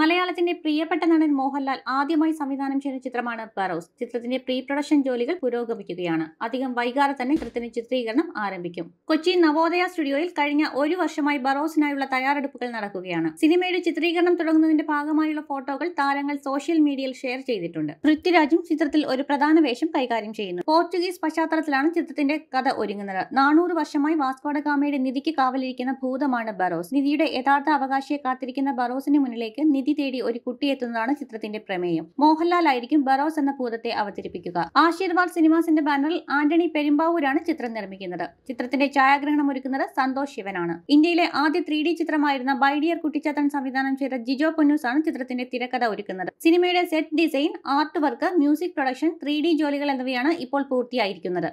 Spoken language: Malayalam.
മലയാളത്തിന്റെ പ്രിയപ്പെട്ട നടൻ മോഹൻലാൽ ആദ്യമായി സംവിധാനം ചെയ്യുന്ന ചിത്രമാണ് ബറോസ് ചിത്രത്തിന്റെ പ്രീ പ്രൊഡക്ഷൻ ജോലികൾ പുരോഗമിക്കുകയാണ് അധികം വൈകാതെ തന്നെ ചിത്രത്തിന്റെ ചിത്രീകരണം ആരംഭിക്കും കൊച്ചി നവോദയ സ്റ്റുഡിയോയിൽ കഴിഞ്ഞ ഒരു വർഷമായി ബറോസിനായുള്ള തയ്യാറെടുപ്പുകൾ നടക്കുകയാണ് സിനിമയുടെ ചിത്രീകരണം തുടങ്ങുന്നതിന്റെ ഭാഗമായുള്ള ഫോട്ടോകൾ താരങ്ങൾ സോഷ്യൽ മീഡിയയിൽ ഷെയർ ചെയ്തിട്ടുണ്ട് പൃഥ്വിരാജും ചിത്രത്തിൽ ഒരു പ്രധാന വേഷം കൈകാര്യം ചെയ്യുന്നു പോർച്ചുഗീസ് പശ്ചാത്തലത്തിലാണ് ചിത്രത്തിന്റെ കഥ ഒരുങ്ങുന്നത് നാനൂറ് വർഷമായി വാസ്കോഡ ഗാമയുടെ നിധിക്ക് കാവലിരിക്കുന്ന ഭൂതമാണ് ബറോസ് നിധിയുടെ യഥാർത്ഥ അവകാശിയെ കാത്തിരിക്കുന്ന ബറോസിന് മുന്നിലേക്ക് നിധി നിധി തേടി ഒരു കുട്ടി എത്തുന്നതാണ് ചിത്രത്തിന്റെ പ്രമേയം മോഹൻലാൽ ആയിരിക്കും ബറോസ് എന്ന ഭൂതത്തെ അവതരിപ്പിക്കുക ആശീർവാദ് സിനിമാസിന്റെ ബാനറിൽ ആന്റണി പെരുമ്പാവൂരാണ് ചിത്രം നിർമ്മിക്കുന്നത് ചിത്രത്തിന്റെ ഛായാഗ്രഹണം ഒരുക്കുന്നത് സന്തോഷ് ശിവനാണ് ഇന്ത്യയിലെ ആദ്യ ത്രീ ഡി ചിത്രമായിരുന്ന ബൈഡിയർ കുട്ടിച്ചാത്തൻ സംവിധാനം ചെയ്ത ജിജോ പൊന്നൂസ് ആണ് ചിത്രത്തിന്റെ തിരക്കഥ ഒരുക്കുന്നത് സിനിമയുടെ set design art work music production three ജോലികൾ എന്നിവയാണ് ഇപ്പോൾ പൂർത്തിയായിരിക്കുന്നത്